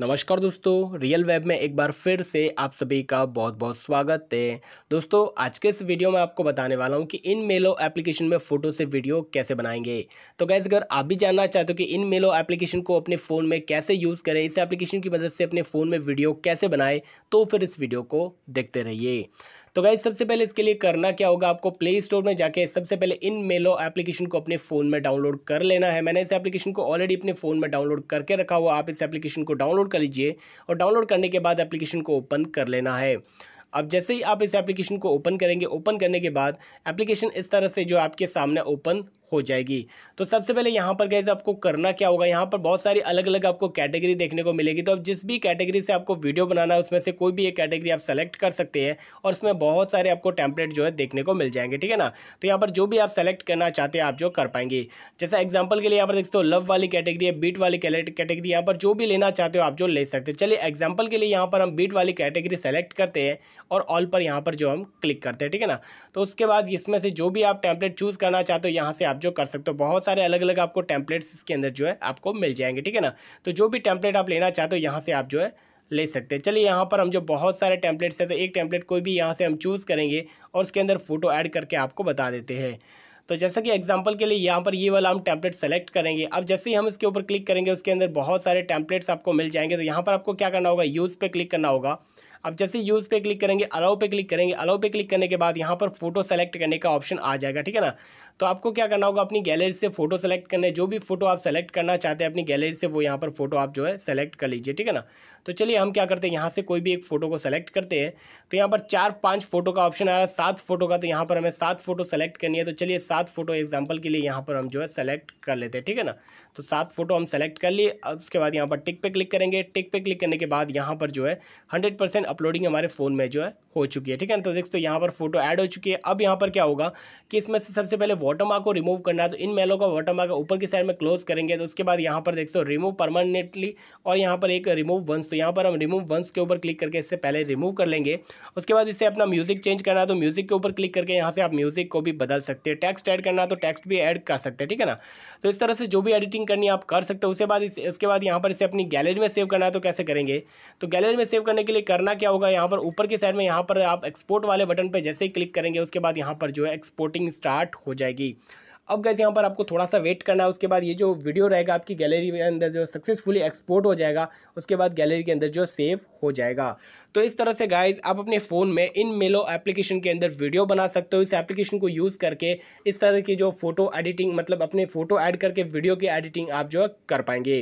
नमस्कार दोस्तों real web में एक बार फिर से आप सभी का बहुत बहुत स्वागत है दोस्तों आज के इस वीडियो में आपको बताने वाला हूं कि इन मेलो एप्लीकेशन में फ़ोटो से वीडियो कैसे बनाएंगे तो गैस अगर आप भी जानना चाहते हो कि इन मेलो एप्लीकेशन को अपने फ़ोन में कैसे यूज़ करें इस एप्लीकेशन की मदद से अपने फ़ोन में वीडियो कैसे बनाए तो फिर इस वीडियो को देखते रहिए तो गाइज सबसे पहले इसके लिए करना क्या होगा आपको प्ले स्टोर में जाके सबसे पहले इन मेलो एप्लीकेशन को अपने फ़ोन में डाउनलोड कर लेना है मैंने इस एप्लीकेशन को ऑलरेडी अपने फ़ोन में डाउनलोड करके रखा हुआ आप इस एप्लीकेशन को डाउनलोड कर लीजिए और डाउनलोड करने के बाद एप्लीकेशन को ओपन कर लेना है अब जैसे ही आप इस एप्लीकेशन को ओपन करेंगे ओपन करने के बाद एप्लीकेशन इस तरह से जो आपके सामने ओपन हो जाएगी तो सबसे पहले यहाँ पर गैस आपको करना क्या होगा यहाँ पर बहुत सारी अलग अलग आपको कैटेगरी देखने को मिलेगी तो अब जिस भी कैटेगरी से आपको वीडियो बनाना है उसमें से कोई भी एक कैटेगरी आप सेलेक्ट कर सकते हैं और उसमें बहुत सारे आपको टैंपलेट जो है देखने को मिल जाएंगे ठीक है ना तो यहाँ पर जो भी आप सेलेक्ट करना चाहते हैं आप जो कर पाएंगे जैसा एग्जाम्पल के लिए यहाँ पर देखते हो लव वाली कैटेगरी है बीट वाली कैटेगरी यहाँ पर जो भी लेना चाहते हो आप जो ले सकते हैं चलिए एग्जाम्पल के लिए यहाँ पर हम बीट वाली कैटेगरी सेलेक्ट करते हैं और ऑल पर यहाँ पर जो हम क्लिक करते हैं ठीक है ना तो उसके बाद इसमें से जो भी आप टैंपलेट चूज़ करना चाहते हो यहाँ से आप जो कर सकते हो बहुत सारे अलग अलग आपको टैंपलेट्स इसके अंदर जो है आपको मिल जाएंगे ठीक है ना तो जो भी टैंपलेट आप लेना चाहते हो यहाँ से आप जो है ले सकते हैं चलिए यहाँ पर हम जो बहुत सारे टैंपलेट्स हैं तो एक टैंपलेट कोई भी यहाँ से हम चूज़ करेंगे और उसके अंदर फ़ोटो ऐड करके आपको बता देते हैं तो जैसा कि एग्जांपल के लिए यहाँ पर ये वाला हम टैंपलेट सेलेक्ट करेंगे अब जैसे ही हम इसके ऊपर क्लिक करेंगे उसके अंदर बहुत सारे टैंपलेट्स आपको मिल जाएंगे तो यहाँ पर आपको क्या करना होगा यूज़ पे क्लिक करना होगा अब जैसे यूज़ पे क्लिक करेंगे अलाउ पे क्लिक करेंगे अलाउ पे क्लिक करने के बाद यहाँ पर फोटो सेलेक्ट करने का ऑप्शन आ जाएगा ठीक है ना तो आपको क्या करना होगा अपनी गैलरी से फोटो सेलेक्ट करने जो भी फोटो आप सेलेक्ट करना चाहते हैं अपनी गैलरी से वो यहाँ पर फोटो आप जो है सेलेक्ट कर लीजिए ठीक है ना तो चलिए हम क्या करते हैं यहाँ से कोई भी एक फोटो को सेलेक्ट करते हैं तो यहाँ पर चार पाँच फोटो का ऑप्शन आ रहा है सात फोटो का तो यहाँ पर हमें सात फोटो सेलेक्ट करनी है तो चलिए सात फोटो एग्जाम्पल के लिए यहाँ पर हम जो है सेलेक्ट कर लेते हैं ठीक है ना तो सात फोटो हम सेलेक्ट कर लिए उसके बाद यहाँ पर टिक पे क्लिक करेंगे टिक पे क्लिक करने के बाद यहाँ पर जो है हंड्रेड परसेंट अपलोडिंग हमारे फ़ोन में जो है हो चुकी है ठीक है ना तो देख सकते यहाँ पर फोटो ऐड हो चुकी है अब यहाँ पर क्या होगा कि इसमें से सबसे पहले वाटरमार्क को रिमूव करना है तो इन मेलों का वाटरमार्क ऊपर की साइड में क्लोज करेंगे तो उसके बाद यहाँ पर देख सो रिमूव परमानेंटली और यहाँ पर एक रिमूव वंस तो यहाँ पर हम रिमूव वंस के ऊपर क्लिक करके इससे पहले रिमूव कर लेंगे उसके बाद इससे अपना म्यूजिक चेंज करना है तो म्यूजिक के ऊपर क्लिक करके यहाँ से आप म्यूजिक को भी बदल सकते हैं टेक्स्ट ऐड करना है तो टेक्स्ट भी ऐड कर सकते हैं ठीक है ना तो इस तरह से जो भी एडिटिंग करनी है आप कर सकते हो उसके बाद इसके बाद यहाँ पर इसे अपनी गैलरी में सेव करना है तो कैसे करेंगे तो गैलरी में सेव करने के लिए करना क्या होगा यहाँ पर ऊपर की साइड में यहाँ पर आप एक्सपोर्ट वाले बटन पर जैसे ही क्लिक करेंगे उसके बाद यहाँ पर जो है एक्सपोर्टिंग स्टार्ट हो जाएगी अब गैस यहाँ पर आपको थोड़ा सा वेट करना है उसके बाद ये जो वीडियो रहेगा आपकी गैलरी के अंदर जो सक्सेसफुली एक्सपोर्ट हो जाएगा उसके बाद गैलरी के अंदर जो सेव हो जाएगा तो इस तरह से गाइज आप अपने फ़ोन में इन मेलो एप्लीकेशन के अंदर वीडियो बना सकते हो इस एप्लीकेशन को यूज़ करके इस तरह की जो फोटो एडिटिंग मतलब अपने फ़ोटो ऐड करके वीडियो की एडिटिंग आप जो कर पाएंगे